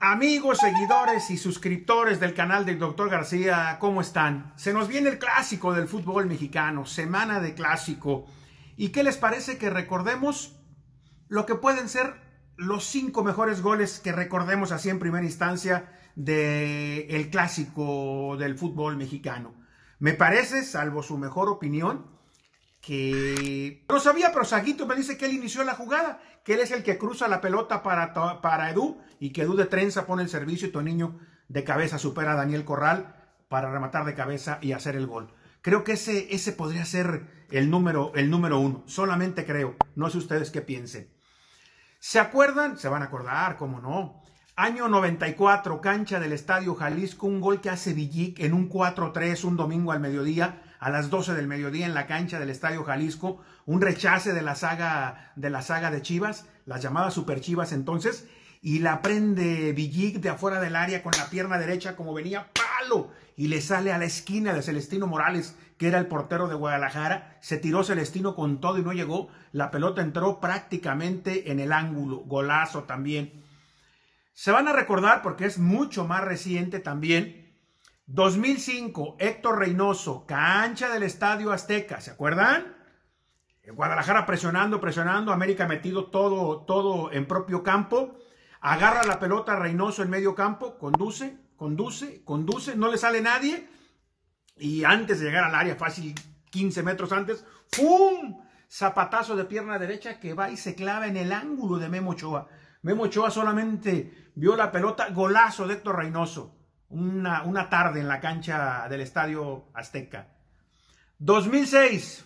Amigos, seguidores y suscriptores del canal del Dr. García, ¿cómo están? Se nos viene el clásico del fútbol mexicano, semana de clásico. ¿Y qué les parece que recordemos lo que pueden ser los cinco mejores goles que recordemos así en primera instancia del clásico del fútbol mexicano? Me parece, salvo su mejor opinión, que no sabía, pero Saguito me dice que él inició la jugada, que él es el que cruza la pelota para, para Edu y que Edu de trenza pone el servicio y Toniño de cabeza supera a Daniel Corral para rematar de cabeza y hacer el gol. Creo que ese, ese podría ser el número, el número uno, solamente creo, no sé ustedes qué piensen. ¿Se acuerdan? Se van a acordar, cómo no. Año 94, cancha del Estadio Jalisco, un gol que hace Villic en un 4-3 un domingo al mediodía a las 12 del mediodía en la cancha del Estadio Jalisco, un rechace de la saga de, la saga de Chivas, las llamadas Super Chivas entonces, y la prende Villig de afuera del área con la pierna derecha como venía, palo, y le sale a la esquina de Celestino Morales, que era el portero de Guadalajara, se tiró Celestino con todo y no llegó, la pelota entró prácticamente en el ángulo, golazo también. Se van a recordar porque es mucho más reciente también 2005, Héctor Reynoso, cancha del Estadio Azteca, ¿se acuerdan? Guadalajara presionando, presionando, América metido todo, todo en propio campo, agarra la pelota Reynoso en medio campo, conduce, conduce, conduce, no le sale nadie y antes de llegar al área fácil, 15 metros antes, ¡pum! Zapatazo de pierna derecha que va y se clava en el ángulo de Memo Ochoa. Memo Ochoa solamente vio la pelota, golazo de Héctor Reynoso una, tarde en la cancha del Estadio Azteca. 2006,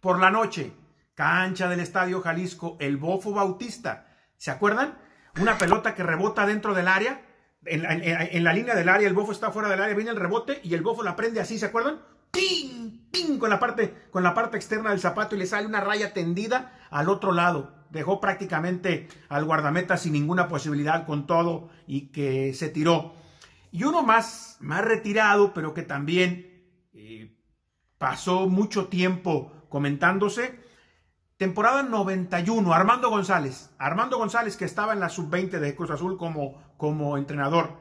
por la noche, cancha del Estadio Jalisco, el Bofo Bautista. ¿Se acuerdan? Una pelota que rebota dentro del área, en, la línea del área, el Bofo está fuera del área, viene el rebote y el Bofo la prende así, ¿se acuerdan? ¡Ping! ¡Ping! Con la parte, con la parte externa del zapato y le sale una raya tendida al otro lado. Dejó prácticamente al guardameta sin ninguna posibilidad con todo y que se tiró. Y uno más, más retirado, pero que también eh, pasó mucho tiempo comentándose. Temporada 91, Armando González. Armando González que estaba en la sub-20 de Cruz Azul como, como entrenador.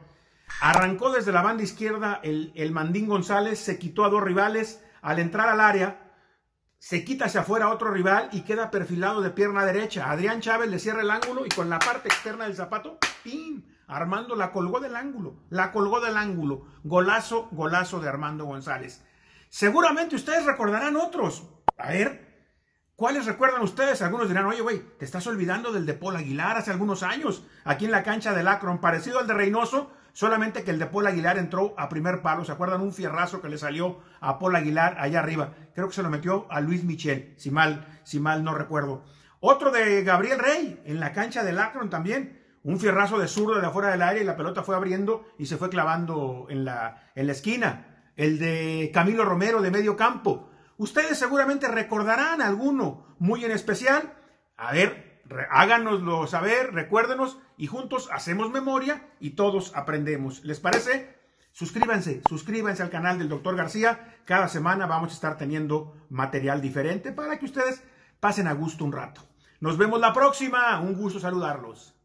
Arrancó desde la banda izquierda el, el Mandín González, se quitó a dos rivales. Al entrar al área, se quita hacia afuera otro rival y queda perfilado de pierna derecha. Adrián Chávez le cierra el ángulo y con la parte externa del zapato, ¡pim! Armando la colgó del ángulo, la colgó del ángulo. Golazo, golazo de Armando González. Seguramente ustedes recordarán otros. A ver, ¿cuáles recuerdan ustedes? Algunos dirán, oye, güey, te estás olvidando del de Paul Aguilar hace algunos años, aquí en la cancha de Akron, parecido al de Reynoso, solamente que el de Paul Aguilar entró a primer palo. ¿Se acuerdan un fierrazo que le salió a Paul Aguilar allá arriba? Creo que se lo metió a Luis Michel, si mal, si mal no recuerdo. Otro de Gabriel Rey, en la cancha de Akron también un fierrazo de zurdo de afuera del área y la pelota fue abriendo y se fue clavando en la, en la esquina. El de Camilo Romero de medio campo. Ustedes seguramente recordarán alguno muy en especial. A ver, háganoslo saber, recuérdenos y juntos hacemos memoria y todos aprendemos. ¿Les parece? Suscríbanse, suscríbanse al canal del doctor García. Cada semana vamos a estar teniendo material diferente para que ustedes pasen a gusto un rato. Nos vemos la próxima. Un gusto saludarlos.